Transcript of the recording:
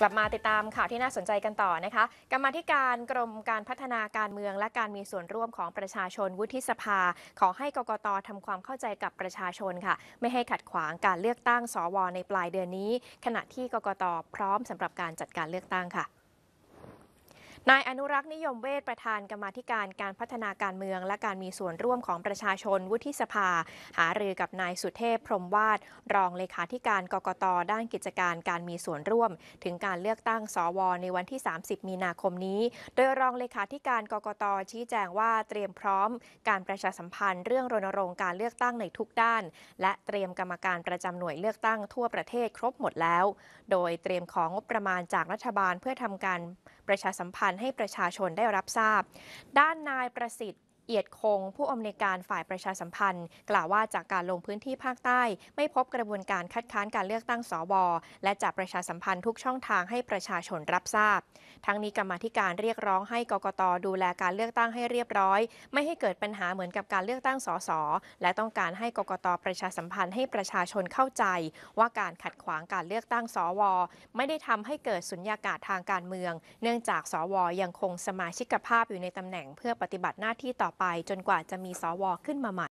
กลับมาติดตามข่าวที่น่าสนใจกันต่อนะคะ กรรมธิการกรมการพัฒนาการเมืองและการมีส่วนร่วมของประชาชนวุฒิสภา ขอให้กกตทำความเข้าใจกับประชาชนค่ะ ไม่ให้ขัดขวางการเลือกตั้งสวในปลายเดือนนี้ ขณะที่กกตพร้อมสำหรับการจัดการเลือกตั้งค่ะนายอนุรักษ์นิยมเวทประธานกรรมธิการการพัฒนาการเมือง และการมีส่วนร่วมของประชาชนวุฒิสภาหารือกับนายสุเทพพรมวาดรองเลขาธิการกกตด้านกิจการการมีส่วนร่วม ถึงการเลือกตั้งสวในวันที่ 30 มีนาคมนี้ โดยรองเลขาธิการกกตชี้แจงว่าเตรียมพร้อมการประชาสัมพันธ์เรื่องรณรงค์การเลือกตั้งในทุกด้าน และเตรียมกรรมการประจำหน่วยเลือกตั้งทั่วประเทศครบหมดแล้ว โดยเตรียมของงบประมาณจากรัฐบาลเพื่อทำการประชาสัมพันธ์ให้ประชาชนได้รับทราบ ด้านนายประสิทธิ์เอียดคงผู้อำนวยการฝ่ายประชาสัมพันธ์ กล่าวว่าจากการลงพื้นที่ภาคใต้ ไม่พบกระบวนการคัดค้านการเลือกตั้งสวและจะประชาสัมพันธ์ทุกช่องทางให้ประชาชนรับทราบ ทั้งนี้กรรมธิการเรียกร้องให้กกตดูแลการเลือกตั้งให้เรียบร้อย ไม่ให้เกิดปัญหาเหมือนกับการเลือกตั้งสสและต้องการให้กกตประชาสัมพันธ์ให้ประชาชนเข้าใจว่าการขัดขวางการเลือกตั้งสวไม่ได้ทำให้เกิดสุญญากาศทางการเมือง เนื่องจาก สวยังคงสมาชิกภาพอยู่ในตำแหน่งเพื่อปฏิบัติหน้าที่ต่อไปจนกว่าจะมีสวขึ้นมาใหม่